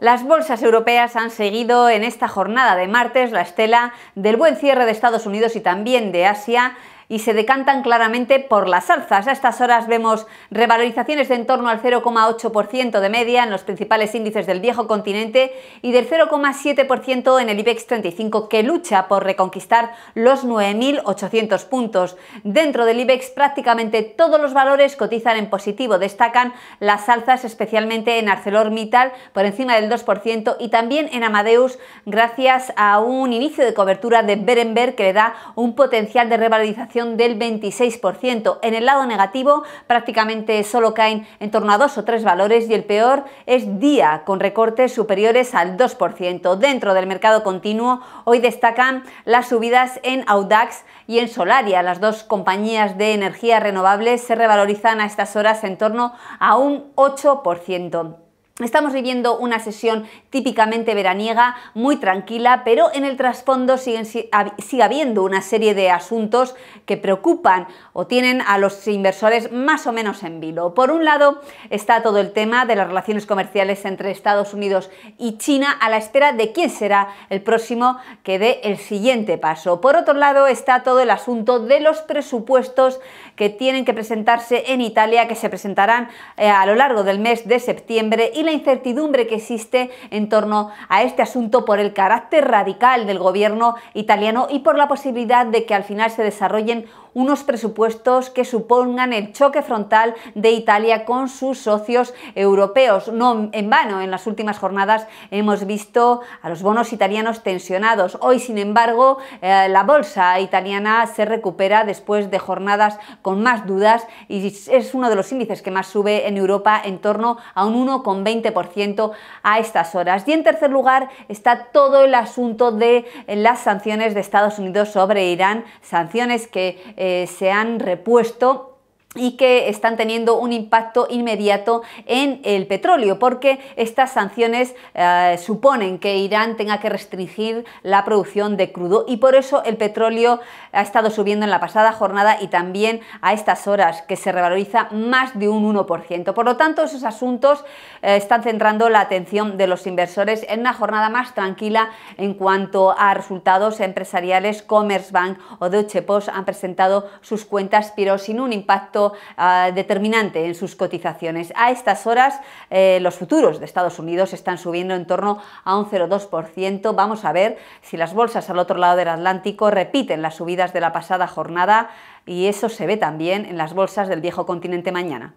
Las bolsas europeas han seguido en esta jornada de martes la estela del buen cierre de Estados Unidos y también de Asia y se decantan claramente por las alzas. A estas horas vemos revalorizaciones de en torno al 0,8% de media en los principales índices del viejo continente y del 0,7% en el IBEX 35 que lucha por reconquistar los 9.800 puntos. Dentro del IBEX prácticamente todos los valores cotizan en positivo, destacan las alzas especialmente en ArcelorMittal por encima del 2% y también en Amadeus gracias a un inicio de cobertura de Berenberg que le da un potencial de revalorización del 26%. En el lado negativo prácticamente solo caen en torno a dos o tres valores y el peor es día con recortes superiores al 2%. Dentro del mercado continuo hoy destacan las subidas en Audax y en Solaria. Las dos compañías de energías renovables se revalorizan a estas horas en torno a un 8%. Estamos viviendo una sesión típicamente veraniega, muy tranquila, pero en el trasfondo siguen, sigue habiendo una serie de asuntos que preocupan o tienen a los inversores más o menos en vilo. Por un lado está todo el tema de las relaciones comerciales entre Estados Unidos y China a la espera de quién será el próximo que dé el siguiente paso. Por otro lado está todo el asunto de los presupuestos que tienen que presentarse en Italia, que se presentarán eh, a lo largo del mes de septiembre y la incertidumbre que existe en torno a este asunto por el carácter radical del gobierno italiano y por la posibilidad de que al final se desarrollen unos presupuestos que supongan el choque frontal de Italia con sus socios europeos. No en vano, en las últimas jornadas hemos visto a los bonos italianos tensionados. Hoy, sin embargo, eh, la bolsa italiana se recupera después de jornadas con más dudas y es uno de los índices que más sube en Europa en torno a un 1,20 20% a estas horas. Y en tercer lugar está todo el asunto de eh, las sanciones de Estados Unidos sobre Irán, sanciones que eh, se han repuesto y que están teniendo un impacto inmediato en el petróleo, porque estas sanciones eh, suponen que Irán tenga que restringir la producción de crudo y por eso el petróleo ha estado subiendo en la pasada jornada y también a estas horas, que se revaloriza más de un 1%. Por lo tanto, esos asuntos eh, están centrando la atención de los inversores en una jornada más tranquila en cuanto a resultados empresariales. Commerzbank o Deutsche Post han presentado sus cuentas, pero sin un impacto Ah, determinante en sus cotizaciones. A estas horas, eh, los futuros de Estados Unidos están subiendo en torno a un 0,2%. Vamos a ver si las bolsas al otro lado del Atlántico repiten las subidas de la pasada jornada y eso se ve también en las bolsas del viejo continente mañana.